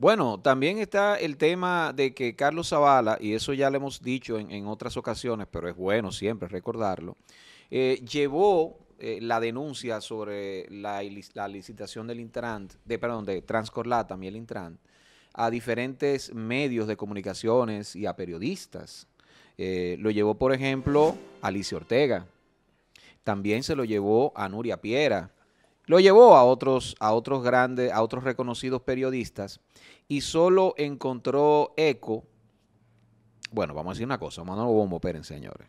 Bueno, también está el tema de que Carlos Zavala, y eso ya lo hemos dicho en, otras ocasiones, pero es bueno siempre recordarlo, eh, llevó eh, la denuncia sobre la, licitación del Intrant, de, perdón, de Transcorlat también el Intran, a diferentes medios de comunicaciones y a periodistas. Eh, lo llevó, por ejemplo, a Alicia Ortega. También se lo llevó a Nuria Piera. Lo llevó a otros, a otros grandes, a otros reconocidos periodistas y solo encontró eco. Bueno, vamos a decir una cosa, Manolo Bombo, esperen, señores.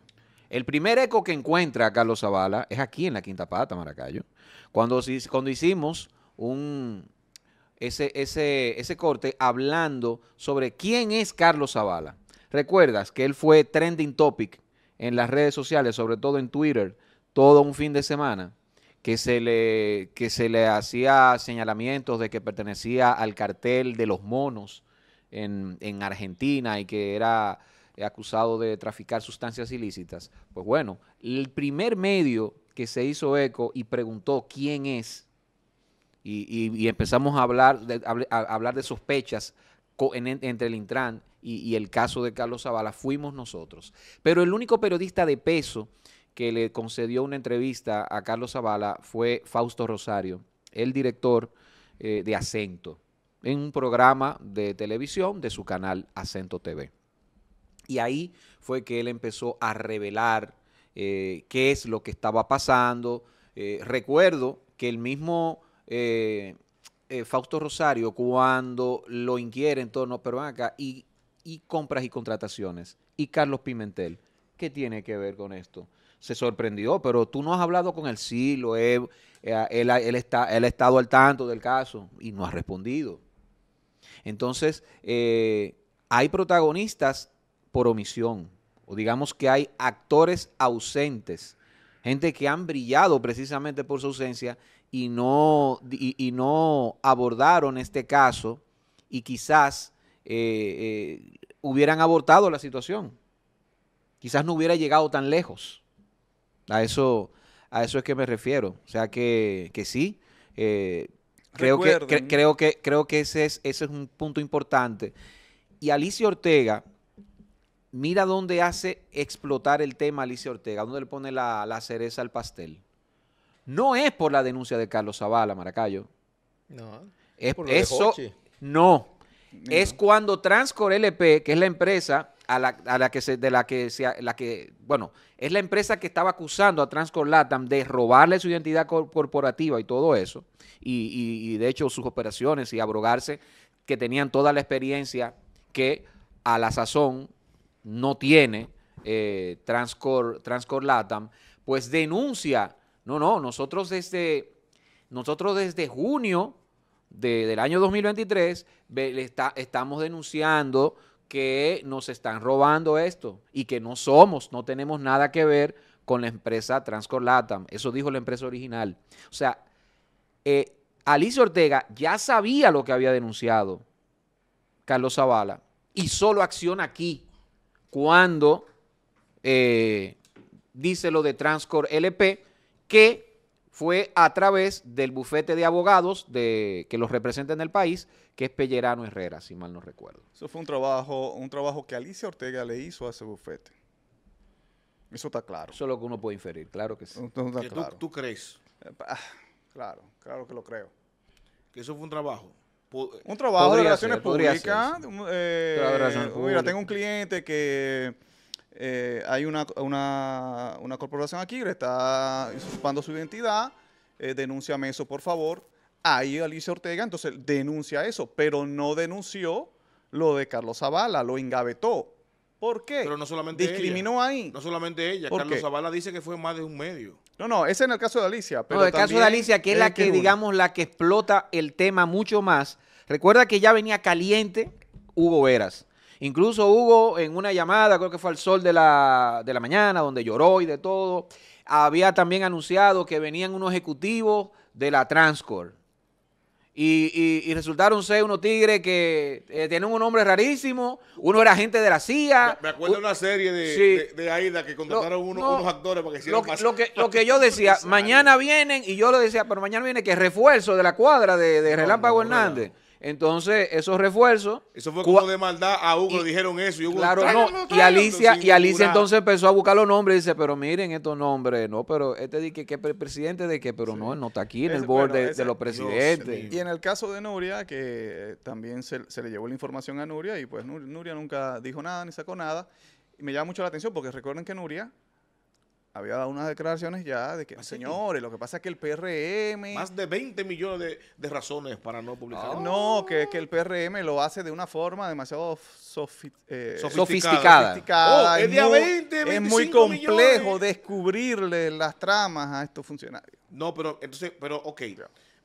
El primer eco que encuentra Carlos Zavala es aquí en la Quinta Pata, Maracayo. Cuando, cuando hicimos un, ese, ese, ese corte hablando sobre quién es Carlos Zavala. Recuerdas que él fue trending topic en las redes sociales, sobre todo en Twitter, todo un fin de semana que se le, que se le hacía señalamientos de que pertenecía al cartel de los monos en, Argentina y que era acusado de traficar sustancias ilícitas. Pues bueno, el primer medio que se hizo eco y preguntó quién es, y, empezamos a hablar de, hablar de sospechas entre el Intran y, y el caso de Carlos Zavala, fuimos nosotros. Pero el único periodista de peso que le concedió una entrevista a Carlos Zavala fue Fausto Rosario, el director eh, de Acento, en un programa de televisión de su canal Acento TV. Y ahí fue que él empezó a revelar eh, qué es lo que estaba pasando. Eh, recuerdo que el mismo Fausto Rosario, cuando lo inquiere en torno, a acá, y compras y contrataciones, y Carlos Pimentel, ¿qué tiene que ver con esto? se sorprendió, pero tú no has hablado con el sí, eh, eh, él, está, ha estado al tanto del caso y no ha respondido. Entonces, eh, hay protagonistas por omisión, o digamos que hay actores ausentes, gente que han brillado precisamente por su ausencia y no, y, no abordaron este caso y quizás hubieran abortado la situación. Quizás no hubiera llegado tan lejos. A eso, a eso es que me refiero. O sea que, sí. Eh, creo, que, creo que, creo que ese es, ese es un punto importante. Y Alicia Ortega, mira dónde hace explotar el tema Alicia Ortega, dónde le pone la, cereza al pastel. No es por la denuncia de Carlos Zavala, Maracayo. No. Es, por eso. no. no. Es cuando Transcor LP, que es la empresa a la, que de la que, la que, bueno, es la empresa que estaba acusando a Transcor Latam de robarle su identidad corporativa y todo eso, y, de hecho sus operaciones y abrogarse, que tenían toda la experiencia que a la sazón no tiene eh, Transcor, Latam, pues denuncia, no, no, nosotros desde, nosotros desde junio del año 2023 está, estamos denunciando que nos están robando esto y que no somos, no tenemos nada que ver con la empresa Transcor Latam. Eso dijo la empresa original. O sea, eh, Alicia Ortega ya sabía lo que había denunciado Carlos Zavala y solo acciona aquí cuando eh, dice lo de Transcor LP que fue a través del bufete de abogados de, que los representa en el país, que es Pellerano Herrera, si mal no recuerdo. Eso fue un trabajo, un trabajo que Alicia Ortega le hizo a ese bufete. Eso está claro. Eso es lo que uno puede inferir, claro que sí. Tú, crees? Ah, claro, claro que lo creo. Que eso fue un trabajo. un trabajo de relaciones, públicas, eh, Mira, tengo un cliente que eh, hay una, una, corporación aquí que le está usurpando su identidad, eh, denúnciame eso, por favor. Ahí Alicia Ortega, entonces denuncia eso, pero no denunció lo de Carlos Zavala, lo engavetó. ¿Por qué? Pero no solamente Discriminó ahí. No solamente ella. Carlos Zavala dice que fue más de un medio. No, no, ese en el caso de Alicia. Pero el caso de Alicia, que es, la que, que digamos, la que explota el tema mucho más. Recuerda que ya venía caliente Hugo Veras. Incluso Hugo, en una llamada, creo que fue al sol de la, de la mañana, donde lloró y de todo, había también anunciado que venían unos ejecutivos de la Transcor. Y, resultaron ser unos tigres que eh, tenían un nombre rarísimo. Uno era gente de la CIA. Me, acuerdo de una serie de, de, Aida que contrataron unos actores para que hicieran lo, lo, que, lo que yo decía, mañana vienen, y yo lo decía, pero mañana viene que refuerzo de la cuadra de, Relámpago Hernández. Entonces, esos refuerzos. Eso fue como de maldad a Hugo, dijeron eso. Y Hugo, claro, no. y Alicia, y Alicia entonces empezó a buscar los nombres y dice, pero miren estos nombres, no, pero este dice que, presidente de qué, pero no, no está aquí en el board de, los presidentes. y en el caso de Nuria, que eh, también se, le llevó la información a Nuria, y pues Nuria nunca dijo nada ni sacó nada. Y me llama mucho la atención porque recuerden que Nuria había dado unas declaraciones ya de que, ah, señores, lo que pasa es que el PRM... Más de 20 millones de, razones para no publicar. No, que, que, el PRM lo hace de una forma demasiado sofisticada. es, muy, complejo descubrirle las tramas a estos funcionarios. No, pero entonces, pero ok.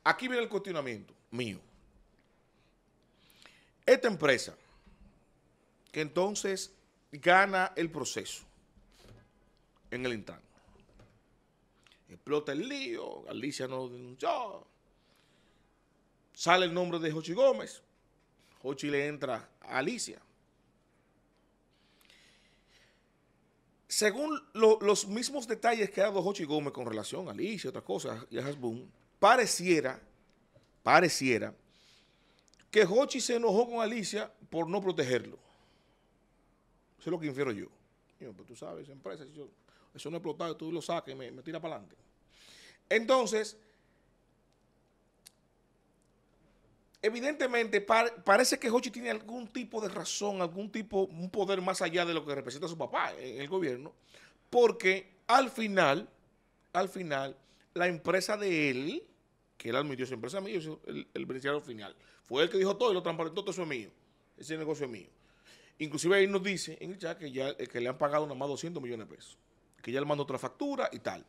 Aquí viene el cuestionamiento mío. Esta empresa, que entonces gana el proceso, en el Intran. Explota el lío, Alicia no denunció. Sale el nombre de Jochi Gómez. Jochi le entra a Alicia. Según los mismos detalles que ha dado Jochi Gómez con relación a Alicia, otras cosas, y a Hasbun, pareciera, pareciera que Jochi se enojó con Alicia por no protegerlo. Eso es lo que infiero yo. Pues, tú sabes, empresa, yo... Eso no explotado, tú lo sacas me, tira para adelante. Entonces, evidentemente parece que Hochi tiene algún tipo de razón, algún tipo, un poder más allá de lo que representa su papá en el gobierno, porque al final, al final, la empresa de él, que él admitió su empresa mía, el, el beneficiario final, fue el que dijo todo y lo transparentó, todo eso es mío, ese negocio es mío. Inclusive ahí nos dice en el chat que ya que le han pagado nada más 200 millones de pesos que ya le mandó otra factura y tal.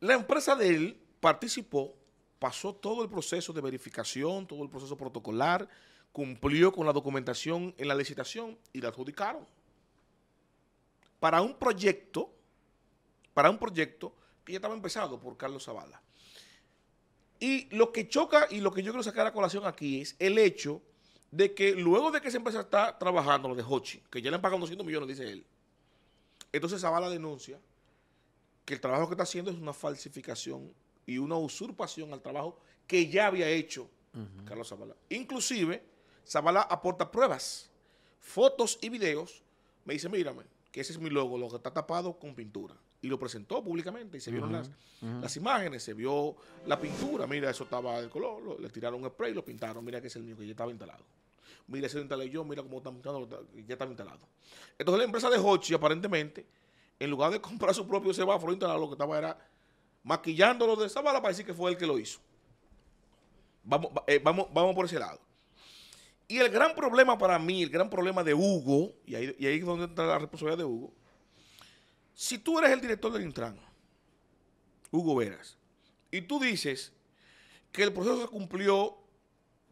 La empresa de él participó, pasó todo el proceso de verificación, todo el proceso protocolar, cumplió con la documentación en la licitación y la adjudicaron. Para un proyecto, para un proyecto que ya estaba empezado por Carlos Zavala. Y lo que choca y lo que yo quiero sacar a colación aquí es el hecho de que luego de que esa empresa está trabajando, lo de Hochi, que ya le han pagado 200 millones, dice él, entonces Zavala denuncia que el trabajo que está haciendo es una falsificación y una usurpación al trabajo que ya había hecho Carlos Zavala. Inclusive, Zavala aporta pruebas, fotos y videos. Me dice, mírame, que ese es mi logo, lo que está tapado con pintura. Y lo presentó públicamente y se vieron las, las imágenes, se vio la pintura. Mira, eso estaba de color, le tiraron un spray, y lo pintaron. Mira que es el mío que ya estaba instalado mira, se lo instalé yo, mira cómo está instalado, ya está instalado. Entonces la empresa de Hochi, aparentemente, en lugar de comprar su propio semáforo instalado, lo que estaba era maquillándolo de esa bala para decir que fue el que lo hizo. Vamos, eh, vamos, vamos por ese lado. Y el gran problema para mí, el gran problema de Hugo, y ahí, y ahí es donde entra la responsabilidad de Hugo, si tú eres el director del Intran, Hugo Veras, y tú dices que el proceso se cumplió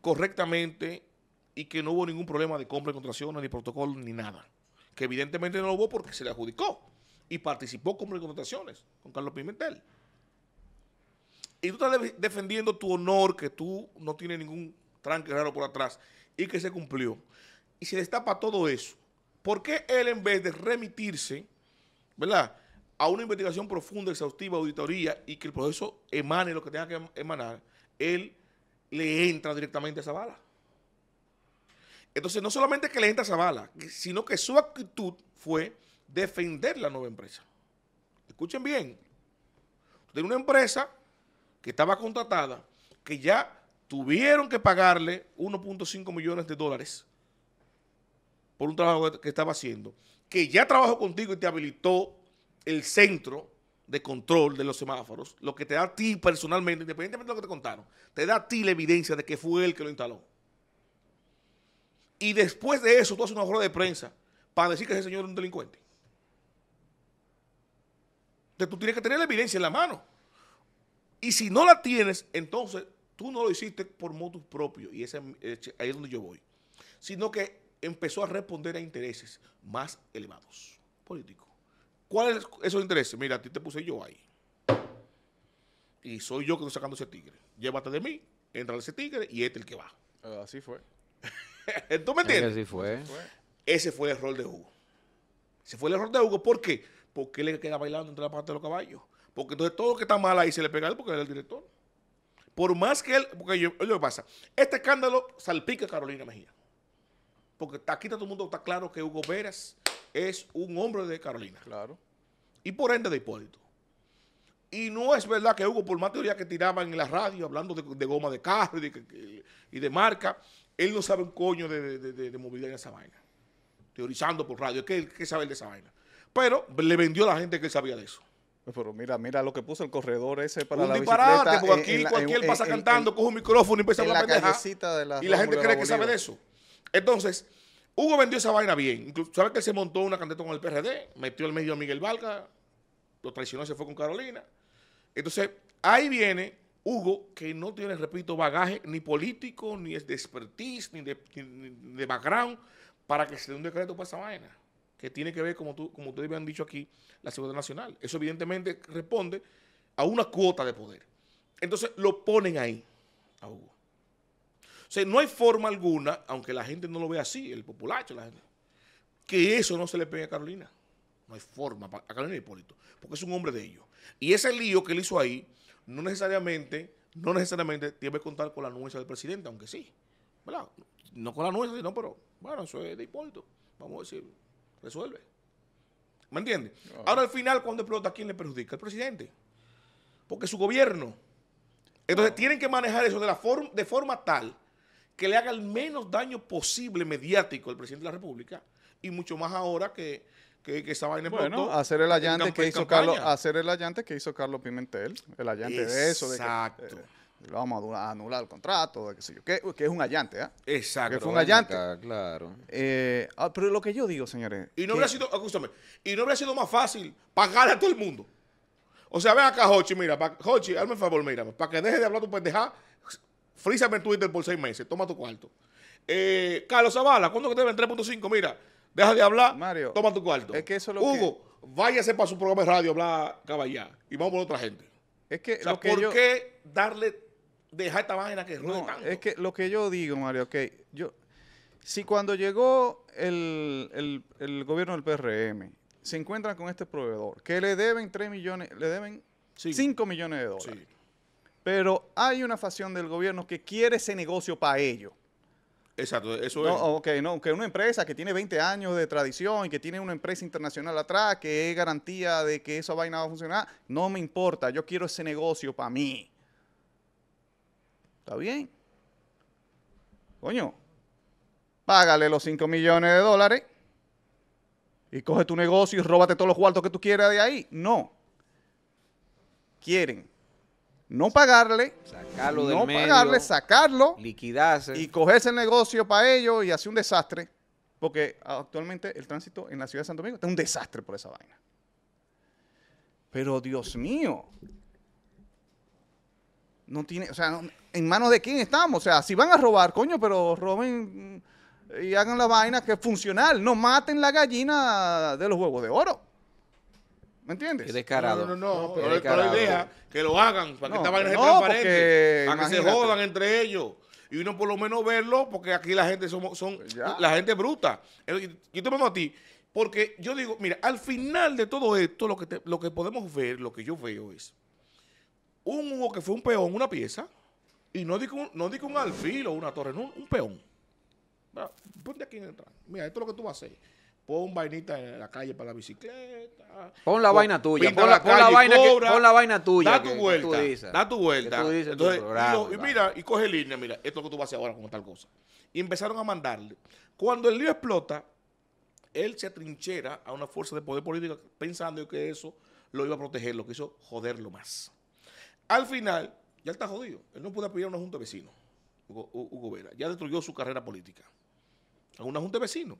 correctamente, y que no hubo ningún problema de compra y contrataciones, ni protocolo, ni nada. Que evidentemente no lo hubo porque se le adjudicó y participó compra y contrataciones con Carlos Pimentel. Y tú estás defendiendo tu honor, que tú no tienes ningún tranque raro por atrás y que se cumplió. Y se destapa todo eso. ¿Por qué él en vez de remitirse, ¿verdad? a una investigación profunda, exhaustiva, auditoría y que el proceso emane lo que tenga que em-, emanar, él le entra directamente a esa bala. Entonces, no solamente que le gente esa bala, sino que su actitud fue defender la nueva empresa. Escuchen bien. Tiene una empresa que estaba contratada, que ya tuvieron que pagarle 1.5 millones de dólares por un trabajo que estaba haciendo, que ya trabajó contigo y te habilitó el centro de control de los semáforos, lo que te da a ti personalmente, independientemente de lo que te contaron, te da a ti la evidencia de que fue él que lo instaló. Y después de eso tú haces una rueda de prensa para decir que ese señor es un delincuente. Entonces tú tienes que tener la evidencia en la mano. Y si no la tienes, entonces tú no lo hiciste por motus propio. Y ese, ahí es donde yo voy. Sino que empezó a responder a intereses más elevados políticos. ¿Cuáles son esos intereses? Mira, a ti te puse yo ahí. Y soy yo que estoy sacando ese tigre. Llévate de mí, entra ese tigre y este es el que va. Así fue. ¿Tú me entiendes? Sí fue. Ese fue el error de Hugo. Ese fue el error de Hugo. ¿Por qué? Porque él le queda bailando entre la parte de los caballos. Porque entonces todo lo que está mal ahí se le pega a él porque él es el director. Por más que él, porque yo, lo que pasa, este escándalo salpica a Carolina Mejía. Porque aquí está todo el mundo está claro que Hugo Veras es un hombre de Carolina. Claro. Y por ende de Hipólito. Y no es verdad que Hugo, por más teoría que tiraban en la radio, hablando de, goma de carro y de, y de marca, él no sabe un coño de, de, de, de movilidad en esa vaina. Teorizando por radio. ¿Qué, ¿Qué sabe de esa vaina? Pero le vendió a la gente que sabía de eso. Pero mira, mira lo que puso el corredor ese para un disparate, porque aquí cualquier pasa cantando, coge un micrófono y empieza a hablar pendeja. De la y la gente cree que sabe de eso. Entonces, Hugo vendió esa vaina bien. ¿Sabes que él se montó una canteta con el PRD? Metió al medio a Miguel Valga, lo traicionó, se fue con Carolina. Entonces, ahí viene Hugo, que no tiene, repito, bagaje ni político, ni es de expertise, ni de, background, para que se dé un decreto para esa vaina, que tiene que ver, como, tú, como ustedes habían dicho aquí, la seguridad nacional. Eso evidentemente responde a una cuota de poder. Entonces lo ponen ahí a Hugo. O sea, no hay forma alguna, aunque la gente no lo vea así, el populacho, la gente, que eso no se le pegue a Carolina. No hay forma a Carolina Hipólito, porque es un hombre de ellos. Y ese lío que él hizo ahí no necesariamente, no necesariamente tiene que contar con la anuncia del presidente, aunque sí, ¿verdad? No con la anuncia, sino, pero bueno, eso es de importo. vamos a decir, resuelve. ¿Me entiende? Ah. Ahora al final, cuando explota, quién le perjudica? El presidente. Porque su gobierno. Entonces ah. tienen que manejar eso de, la de forma tal que le haga el menos daño posible mediático al presidente de la República y mucho más ahora que que, estaba esa hacer el allante que hizo Carlos, hacer el allante que hizo Carlos Pimentel, el allante de eso, de eh, vamos a anular el contrato, qué sé yo, que, es un allante, ¿ah? Exacto. Que fue un allante. claro. Eh, ah, pero lo que yo digo, señores. Y no hubiera sido, y no hubiera sido más fácil pagar a todo el mundo. O sea, ven acá, Hochi, mira, pa, hazme favor, mira, para que deje de hablar tu pendeja frízame en Twitter por seis meses, toma tu cuarto. Eh, Carlos Zavala, ¿cuándo que te ven 3.5? Mira, Deja de hablar. Mario. Toma tu cuarto. Hugo, váyase para su programa de radio habla caballá. Y vamos por otra gente. Es que, lo ¿por qué darle, dejar esta vaina que no, Es que lo que yo digo, Mario, que yo, si cuando llegó el, gobierno del PRM, se encuentran con este proveedor, que le deben 3 millones, le deben 5 millones de dólares. Pero hay una facción del gobierno que quiere ese negocio para ellos. Exacto, eso no, Ok, no, que una empresa que tiene 20 años de tradición y que tiene una empresa internacional atrás, que es garantía de que esa vaina va a funcionar, no me importa, yo quiero ese negocio para mí. ¿Está bien? Coño, págale los 5 millones de dólares y coge tu negocio y róbate todos los cuartos que tú quieras de ahí. No. Quieren no pagarle, sacarlo no pagarle, sacarlo, liquidarse y cogerse el negocio para ellos y hacer un desastre, porque actualmente el tránsito en la ciudad de Santo Domingo está un desastre por esa vaina. Pero Dios mío, no tiene, o sea, en manos de quién estamos, o sea, si van a robar, coño, pero roben y hagan la vaina que es funcional, no maten la gallina de los huevos de oro. ¿Me entiendes? Qué descarado. No, no, no, no pero, la idea que lo hagan para que para que se jodan entre ellos. Y uno por lo menos verlo, porque aquí la gente somos, son, pues la gente bruta. Yo te mando a ti, porque yo digo, mira, al final de todo esto, lo que, lo que podemos ver, lo que yo veo es un Hugo que fue un peón, una pieza, y no digo, no un alfil o una torre, no, un peón. Ponte aquí en el Mira, esto es lo que tú vas a hacer pon vainita en la calle para la bicicleta. Pon la vaina tuya. Pon la, vaina tuya. Da tu vuelta. da tu vuelta. y, mira, y coge línea, mira, esto es lo que tú vas a hacer ahora con tal cosa. Y empezaron a mandarle. Cuando el lío explota, él se atrinchera a una fuerza de poder político pensando que eso lo iba a proteger, lo que hizo joderlo más. Al final, ya está jodido. Él no pudo apoyar una junta de vecinos, Vera. Ya destruyó su carrera política. A una junta de vecinos.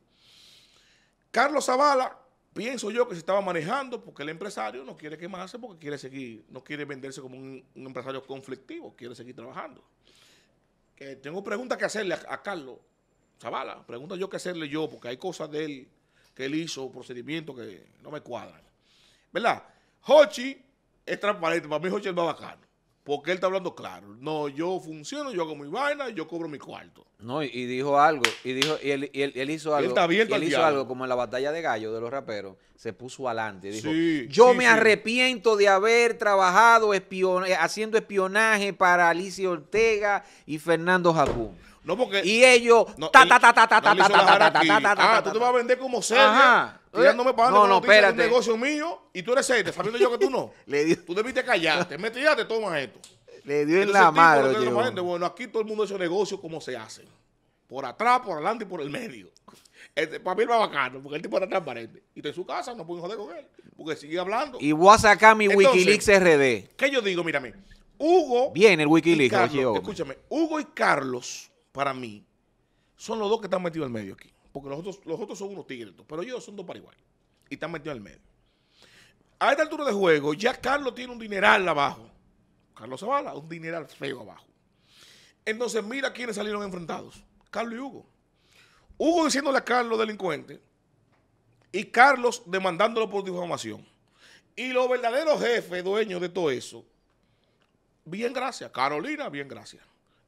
Carlos Zavala, pienso yo que se estaba manejando porque el empresario no quiere quemarse porque quiere seguir, no quiere venderse como un, empresario conflictivo, quiere seguir trabajando. que tengo preguntas que hacerle a, Carlos Zavala, preguntas yo que hacerle yo porque hay cosas de él que él hizo, procedimientos que no me cuadran. ¿Verdad? Hochi es transparente, para mí Hochi es más bacano. Porque él está hablando claro. No, yo funciono, yo hago mi vaina, yo cobro mi cuarto. No, y, dijo algo, y dijo, y él, él, hizo algo. Él hizo algo como en la batalla de gallo de los raperos. Se puso adelante. Dijo, yo me arrepiento de haber trabajado haciendo espionaje para Alicia Ortega y Fernando Jacún. No, porque. Y ellos. ta, ta, ta, ta, ta, ta, ta, ta, ta, ah, ta, tú te vas a vender como seria. me para no, no, espérate. un negocio mío y tú eres te sabiendo yo que tú no. Tú debiste callarte. Mete ya, te tomas esto. Le dio en la madre. Bueno, aquí todo el mundo hace negocio como se hacen. Por atrás, por adelante y por el medio. Este, para mí va bacano, porque el tipo era transparente. Y está en su casa, no pueden joder con él, porque sigue hablando. Y voy a sacar mi Wikileaks RD. ¿Qué yo digo? Mírame. Hugo. Bien, el Wikileaks. escúchame, Hugo y Carlos para mí, son los dos que están metidos al medio aquí. Porque los otros, los otros son unos tigres, pero ellos son dos igual Y están metidos al medio. A esta altura de juego, ya Carlos tiene un dineral abajo. Carlos Zavala, un dineral feo abajo. Entonces, mira quiénes salieron enfrentados. Carlos y Hugo. Hugo diciéndole a Carlos delincuente y Carlos demandándolo por difamación. Y los verdaderos jefes, dueños de todo eso, bien gracias. Carolina, bien gracias.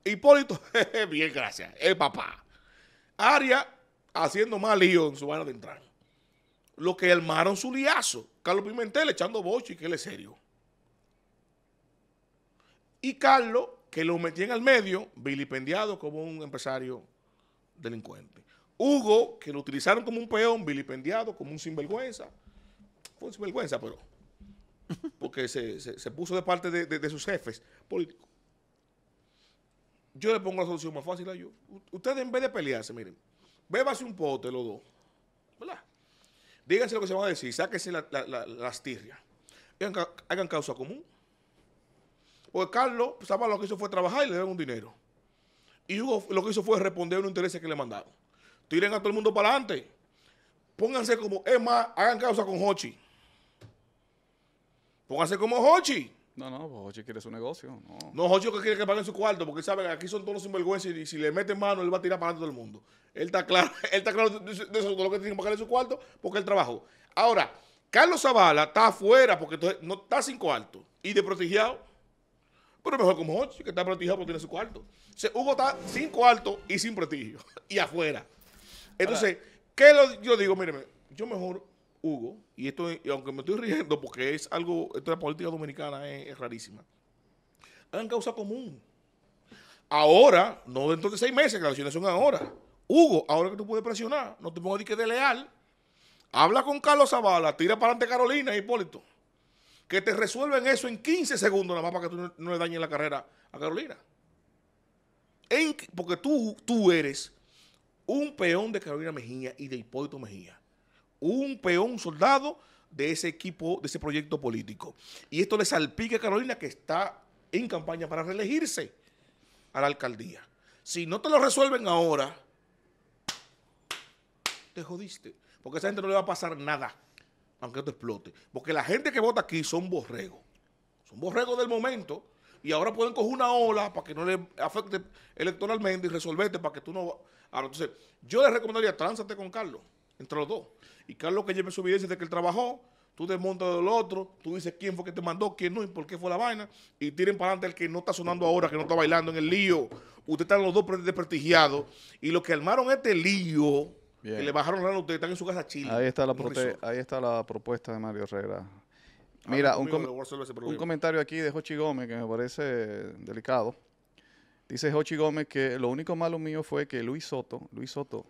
Hipólito, bien, gracias. El papá. Aria haciendo más lío en su vaina de entrar. Lo que armaron su liazo. Carlos Pimentel echando y que él es serio. Y Carlos, que lo metía en el medio, vilipendiado como un empresario delincuente. Hugo, que lo utilizaron como un peón, vilipendiado, como un sinvergüenza. Fue un sinvergüenza, pero. Porque se, puso de parte de, de sus jefes políticos. Yo le pongo la solución más fácil a yo. Ustedes en vez de pelearse, miren, bébase un pote los dos. ¿Verdad? Díganse lo que se van a decir, sáquense la, la, las tirrias. Hagan, causa común. Porque Carlos ¿saben? lo que hizo fue trabajar y le dieron un dinero. Y Hugo lo que hizo fue responder a un intereses que le mandaron. Tiren a todo el mundo para adelante. Pónganse como, es más, hagan causa con Hochi. Pónganse como Hochi. No, no, pues Hochi quiere su negocio. No, no que quiere que paguen su cuarto, porque sabe que aquí son todos los sinvergüenzas y si le meten mano, él va a tirar para todo el mundo. Él está claro, de, eso, de lo que tiene que pagar en su cuarto, porque él trabajó. Ahora, Carlos Zavala está afuera porque no está sin cuarto y de Pero mejor como Hochi, que está protegido porque tiene su cuarto. O sea, Hugo está sin cuarto y sin prestigio. Y afuera. Entonces, ¿qué yo digo? Míreme, yo mejor Hugo, y esto, aunque me estoy riendo porque es algo, esto de la política dominicana es, rarísima, hagan causa común. Ahora, no dentro de seis meses, que las elecciones son ahora. Hugo, ahora que tú puedes presionar, no te decir que de leal. Habla con Carlos Zavala, tira para adelante Carolina, Hipólito. Que te resuelven eso en 15 segundos, nada más para que tú no, le dañes la carrera a Carolina. En, porque tú, tú eres un peón de Carolina Mejía y de Hipólito Mejía un peón, soldado de ese equipo, de ese proyecto político. Y esto le salpica a Carolina que está en campaña para reelegirse a la alcaldía. Si no te lo resuelven ahora, te jodiste. Porque a esa gente no le va a pasar nada, aunque esto explote. Porque la gente que vota aquí son borregos. Son borregos del momento. Y ahora pueden coger una ola para que no le afecte electoralmente y resolverte para que tú no... entonces, yo le recomendaría, tránsate con Carlos entre los dos. Y Carlos que lleve su evidencia de que él trabajó, tú desmontas del otro, tú dices quién fue que te mandó, quién no y por qué fue la vaina, y tiren para adelante el que no está sonando ahora, que no está bailando en el lío. Ustedes están los dos desprestigiados, y los que armaron este lío, que le bajaron la ustedes, están en su casa chile. Ahí está la, ahí está la propuesta de Mario Herrera. Ah, Mira, un, un, comentario aquí de Jochi Gómez que me parece delicado. Dice Jochi Gómez que lo único malo mío fue que Luis Soto, Luis Soto,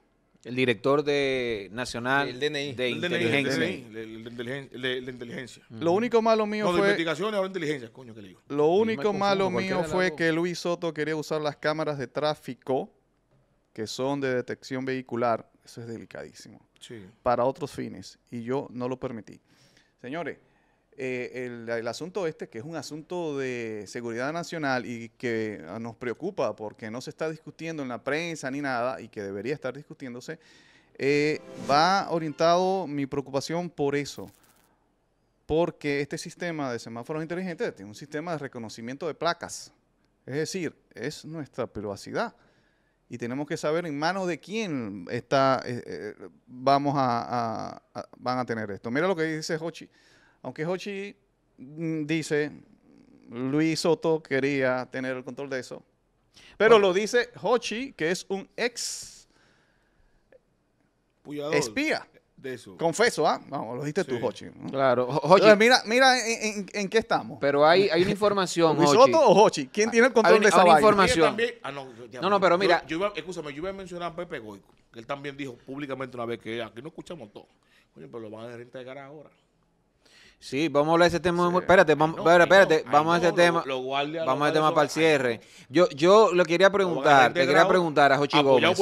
el director de Nacional de Inteligencia. de inteligencia. Lo único malo mío fue... De investigaciones, inteligencia, coño, que digo. Lo único malo mío fue que Luis Soto quería usar las cámaras de tráfico, que son de detección vehicular, eso es delicadísimo, sí. para otros fines, y yo no lo permití. Señores, eh, el, asunto este, que es un asunto de seguridad nacional y que ah, nos preocupa porque no se está discutiendo en la prensa ni nada y que debería estar discutiéndose, eh, va orientado mi preocupación por eso. Porque este sistema de semáforos inteligentes tiene un sistema de reconocimiento de placas. Es decir, es nuestra privacidad. Y tenemos que saber en manos de quién está, eh, vamos a, a, van a tener esto. Mira lo que dice Hochi aunque Hochi mm, dice, Luis Soto quería tener el control de eso. Pero lo dice Hochi, que es un ex espía. De eso. Confeso, ¿ah? Vamos, lo dijiste tú, Hochi. Claro, Hochi. mira, mira en, qué estamos. Pero hay, hay una información, Luis Soto o Hochi? ¿Quién tiene el control de esa hay información. Ah, no, no, pero mira. Yo, iba, escúchame, yo iba a mencionar a Pepe Goico, que él también dijo públicamente una vez que aquí ah, no escuchamos todo. Oye, pero lo van a reintegrar ahora. Sí, vamos a hablar de ese tema. Espérate, vamos, espérate, vamos a ese tema. vamos a ese tema para el cierre. yo, yo lo quería preguntar, le quería preguntar a Jochi Gómez.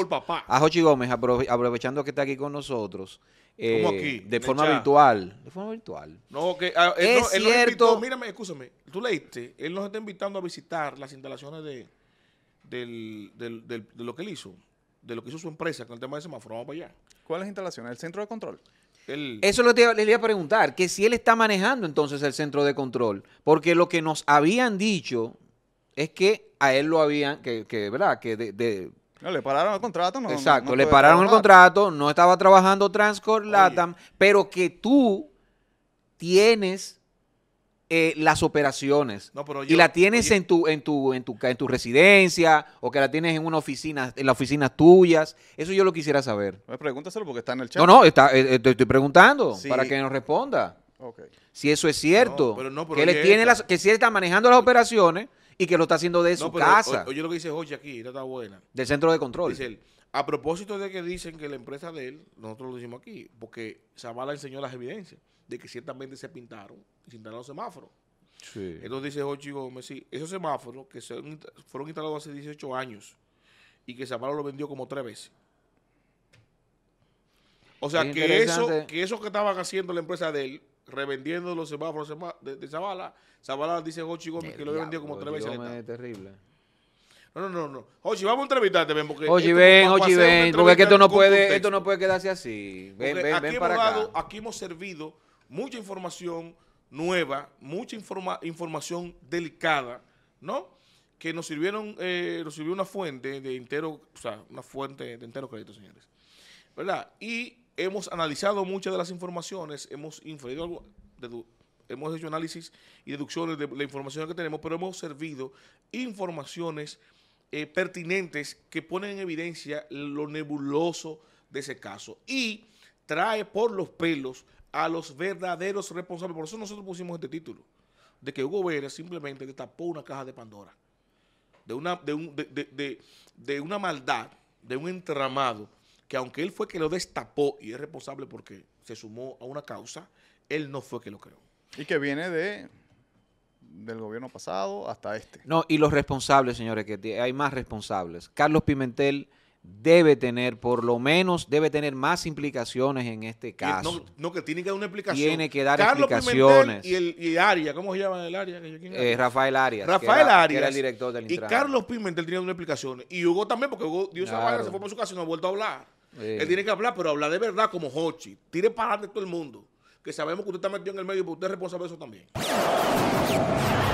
A Jochi Gómez, aprovechando que está aquí con nosotros. Eh, de forma virtual. De forma virtual. No, que ah, él cierto. Invitó, mírame, escúchame. Tú leíste, él nos está invitando a visitar las instalaciones de, del, de lo que él hizo, de lo que hizo su empresa con el tema de semáforo. Vamos para allá. ¿Cuáles instalaciones? ¿El centro de control? Eso lo te, le iba a preguntar, que si él está manejando entonces el centro de control, porque lo que nos habían dicho es que a él lo habían, que, que ¿verdad? Que de, no, le pararon el contrato, no. Exacto, le pararon el contrato, no estaba trabajando Transcor Latam, pero que tú tienes eh, las operaciones y la tienes en, tu, en, tu, en, tu, en tu residencia o que la tienes en una oficina, en las oficinas tuyas, eso yo lo quisiera saber. pregúntaselo porque está en el chat. No, no, está, eh, eh, te estoy preguntando para que nos responda. Si eso es cierto, que, tiene las, que si está manejando las operaciones y que lo está haciendo de su casa. lo que dice Jorge aquí, está buena. Del centro de control. a propósito de que dicen que la empresa de él, nosotros lo decimos aquí, porque Zavala enseñó las evidencias de que ciertamente se pintaron y se instalaron semáforos. Sí. Entonces dice Jochi Gómez, esos semáforos que fueron instalados hace 18 años y que Zabala lo vendió como tres veces. O sea, que eso, que eso que estaban haciendo la empresa de él, revendiendo los semáforos de, de Zavala, Zavala dice Jochi Gómez que lo vendió como tres veces. No, no, no, no. vamos a entrevistarte, ven, porque... Este ven, ven, porque esto no, puede, esto no puede quedarse así. Ven, ven, ven, para acá. aquí hemos servido mucha información nueva, mucha información delicada, ¿no? Que nos sirvieron, eh, nos sirvió una fuente de entero, o sea, una fuente de entero crédito, señores. ¿Verdad? Y hemos analizado muchas de las informaciones, hemos inferido algo, hemos hecho análisis y deducciones de la información que tenemos, pero hemos servido informaciones eh, pertinentes que ponen en evidencia lo nebuloso de ese caso y trae por los pelos a los verdaderos responsables. Por eso nosotros pusimos este título, de que Hugo Vélez simplemente destapó una caja de Pandora, de una, de, un, de, de, de una maldad, de un entramado, que aunque él fue que lo destapó y es responsable porque se sumó a una causa, él no fue que lo creó. Y que viene de del gobierno pasado hasta este. No, y los responsables, señores, que hay más responsables. Carlos Pimentel debe tener, por lo menos, debe tener más implicaciones en este caso. No, que tiene que dar una explicación. Tiene que dar Carlos explicaciones. y, el, y Aria, ¿cómo se llama el Aria? Eh, Rafael Arias. Rafael Arias. director Y Carlos Pimentel tiene una explicación. Y Hugo también, porque Hugo dio claro. se fue por su casa y no ha vuelto a hablar. Él tiene que hablar, pero hablar de verdad como Hochi. Tire para adelante todo el mundo. Que sabemos que usted está metido en el medio, pero usted es responsable de eso también.